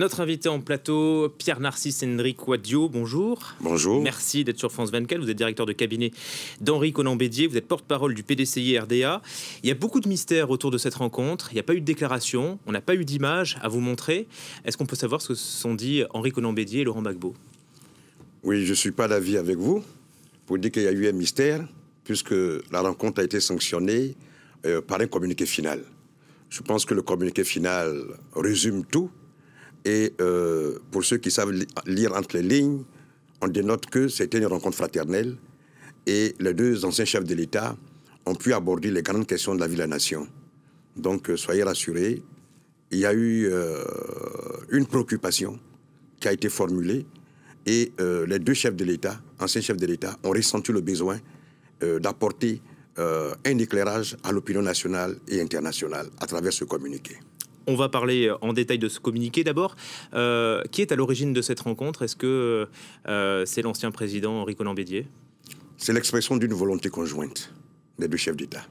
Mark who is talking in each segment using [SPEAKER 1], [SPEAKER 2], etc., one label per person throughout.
[SPEAKER 1] Notre invité en plateau, Pierre-Narcisse Hendrik Wadio, bonjour. Bonjour. Merci d'être sur France 24. Vous êtes directeur de cabinet d'Henri Conan Bédier, vous êtes porte-parole du PDCI RDA. Il y a beaucoup de mystères autour de cette rencontre. Il n'y a pas eu de déclaration, on n'a pas eu d'image à vous montrer. Est-ce qu'on peut savoir ce que se sont dit Henri Conan et Laurent Gbagbo
[SPEAKER 2] Oui, je ne suis pas d'avis avec vous pour dire qu'il y a eu un mystère, puisque la rencontre a été sanctionnée euh, par un communiqué final. Je pense que le communiqué final résume tout et euh, pour ceux qui savent lire entre les lignes, on dénote que c'était une rencontre fraternelle et les deux anciens chefs de l'État ont pu aborder les grandes questions de la vie de la nation Donc, euh, soyez rassurés, il y a eu euh, une préoccupation qui a été formulée et les deux chefs de l'État, anciens chefs de l'État, ont ressenti le besoin d'apporter un éclairage à l'opinion nationale et internationale à travers ce communiqué
[SPEAKER 1] on va parler euh, en détail de ce communiqué d'abord. Euh, qui est à l'origine de cette rencontre Est-ce que euh, c'est l'ancien président Henri Lambédier C'est l'expression d'une volonté conjointe des deux chefs d'État.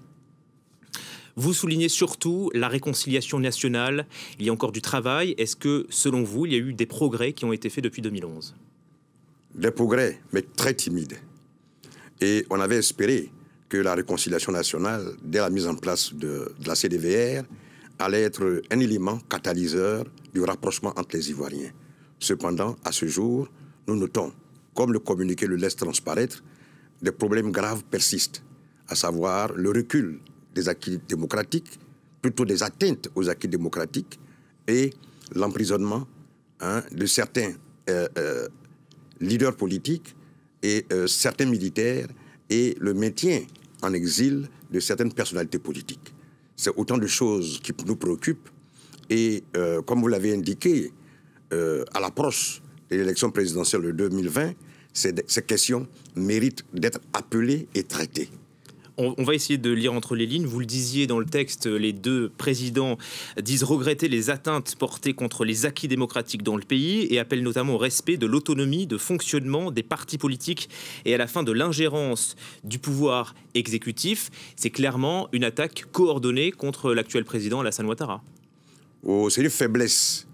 [SPEAKER 1] Vous soulignez surtout la réconciliation nationale. Il y a encore du travail. Est-ce que, selon vous, il y a eu des progrès qui ont été faits depuis 2011 Des
[SPEAKER 2] progrès, mais très timides. Et on avait espéré que la réconciliation nationale, dès la mise en place de, de la CDVR, allait être un élément catalyseur du rapprochement entre les Ivoiriens. Cependant, à ce jour, nous notons, comme le communiqué le laisse transparaître, des problèmes graves persistent, à savoir le recul des acquis démocratiques, plutôt des atteintes aux acquis démocratiques et l'emprisonnement hein, de certains euh, euh, leaders politiques et euh, certains militaires et le maintien en exil de certaines personnalités politiques. C'est autant de choses qui nous préoccupent. Et euh, comme vous l'avez indiqué, euh, à l'approche de l'élection présidentielle de 2020, ces questions méritent d'être appelées et traitées
[SPEAKER 1] on, va essayer de lire entre les lignes. Vous le disiez dans le texte, les deux présidents disent regretter les atteintes portées contre les acquis démocratiques dans le pays et appellent notamment au respect de l'autonomie de fonctionnement des partis politiques et à la fin de l'ingérence du pouvoir exécutif. C'est clairement une attaque coordonnée contre l'actuel président Alassane Ouattara.
[SPEAKER 2] Oh, c'est une faiblesse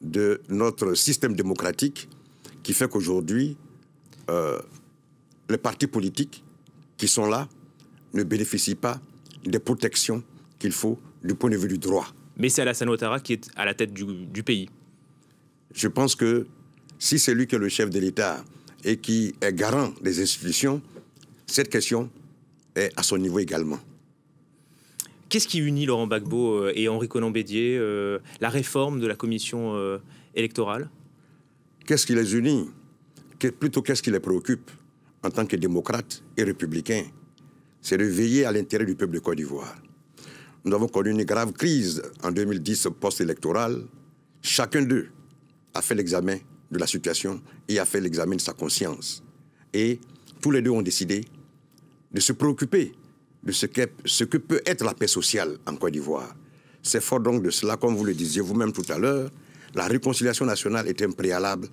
[SPEAKER 2] de notre système démocratique qui fait qu'aujourd'hui, euh, les partis politiques qui sont là ne bénéficient pas des protections qu'il faut du point de vue du droit.
[SPEAKER 1] Mais c'est Alassane Ouattara qui est à la tête
[SPEAKER 2] du, pays. Je pense que si c'est lui qui est le chef de l'État et qui est garant des institutions, cette question est à son niveau également.
[SPEAKER 1] Qu'est-ce qui unit Laurent Gbagbo euh, et Henri Conan Bédier euh, La réforme de la commission euh, électorale Qu'est-ce qui les unit Plutôt, qu'est-ce
[SPEAKER 2] qui les préoccupe en tant que démocrate et républicain c'est de veiller à l'intérêt du peuple de Côte d'Ivoire. Nous avons connu une grave crise en 2010 post-électorale. Chacun d'eux a fait l'examen de la situation et a fait l'examen de sa conscience. Et tous les deux ont décidé de se préoccuper de ce, ce que peut être la paix sociale en Côte d'Ivoire. C'est fort donc de cela, comme vous le disiez vous-même tout à l'heure, la réconciliation nationale est un préalable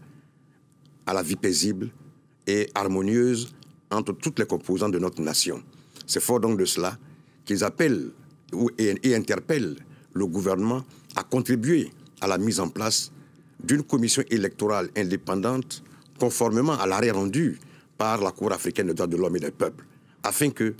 [SPEAKER 2] à la vie paisible et harmonieuse entre toutes les composantes de notre nation. C'est fort donc de cela qu'ils appellent et interpellent le gouvernement à contribuer à la mise en place d'une commission électorale indépendante conformément à l'arrêt rendu par la Cour africaine des droits de l'homme et des peuples, afin que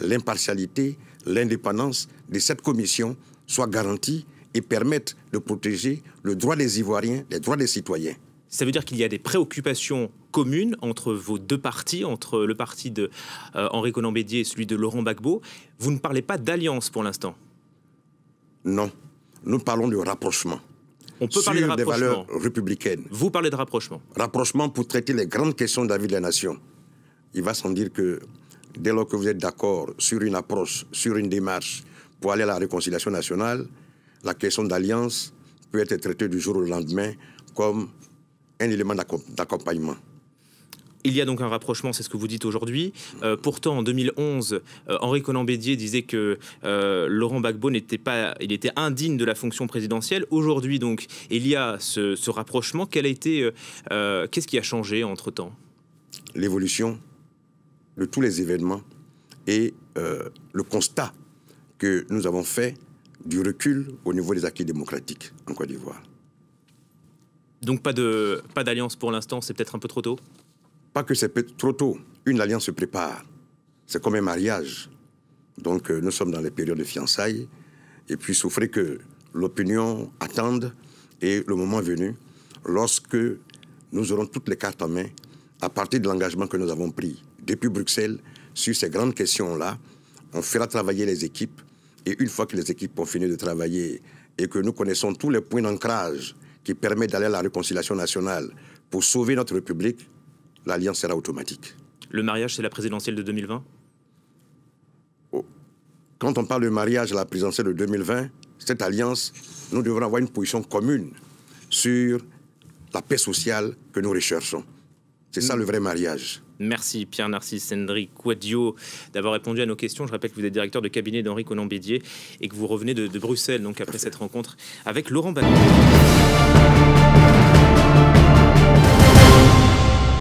[SPEAKER 2] l'impartialité, l'indépendance de cette commission soit garantie et permettent de protéger le droit des Ivoiriens,
[SPEAKER 1] les droits des citoyens ça veut dire qu'il y a des préoccupations communes entre vos deux partis, entre le parti de euh, Henri conan et celui de Laurent Gbagbo. Vous ne parlez pas d'alliance pour l'instant
[SPEAKER 2] Non, nous parlons de rapprochement.
[SPEAKER 1] On peut parler de rapprochement. des valeurs
[SPEAKER 2] républicaines.
[SPEAKER 1] Vous parlez de rapprochement.
[SPEAKER 2] Rapprochement pour traiter les grandes questions de la vie de la nation. Il va sans dire que dès lors que vous êtes d'accord sur une approche, sur une démarche pour aller à la réconciliation nationale, la question d'alliance peut être traitée du jour au lendemain comme un élément d'accompagnement.
[SPEAKER 1] Il y a donc un rapprochement, c'est ce que vous dites aujourd'hui. Euh, pourtant, en 2011, euh, Henri bédier disait que euh, Laurent Gbagbo n'était pas, il était indigne de la fonction présidentielle. Aujourd'hui, donc, il y a ce, rapprochement. Quel a été, qu'est-ce qui a changé entre temps
[SPEAKER 2] L'évolution de tous les événements et le constat que nous avons fait du recul au niveau des acquis démocratiques en Côte d'Ivoire.
[SPEAKER 1] Donc pas de pas d'alliance pour l'instant, c'est peut-être un peu trop tôt.
[SPEAKER 2] Pas que c'est trop tôt. Une alliance se prépare. C'est comme un mariage. Donc euh, nous sommes dans les périodes de fiançailles et puis souffrez que l'opinion attende et le moment venu, lorsque nous aurons toutes les cartes en main, à partir de l'engagement que nous avons pris depuis Bruxelles sur ces grandes questions-là, on fera travailler les équipes et une fois que les équipes ont fini de travailler et que nous connaissons tous les points d'ancrage qui permet d'aller à la réconciliation nationale pour sauver notre République, l'alliance sera automatique.
[SPEAKER 1] Le mariage, c'est la présidentielle de 2020
[SPEAKER 2] Quand on parle de mariage à la présidentielle de 2020, cette alliance, nous devrons avoir une position commune sur la paix sociale que nous recherchons. C'est ça mm. le vrai
[SPEAKER 1] mariage. Merci Pierre Narcisse Sendri Quadio d'avoir répondu à nos questions. Je rappelle que vous êtes directeur de cabinet d'Henri conan et que vous revenez de, Bruxelles, donc après cette rencontre avec Laurent Badou.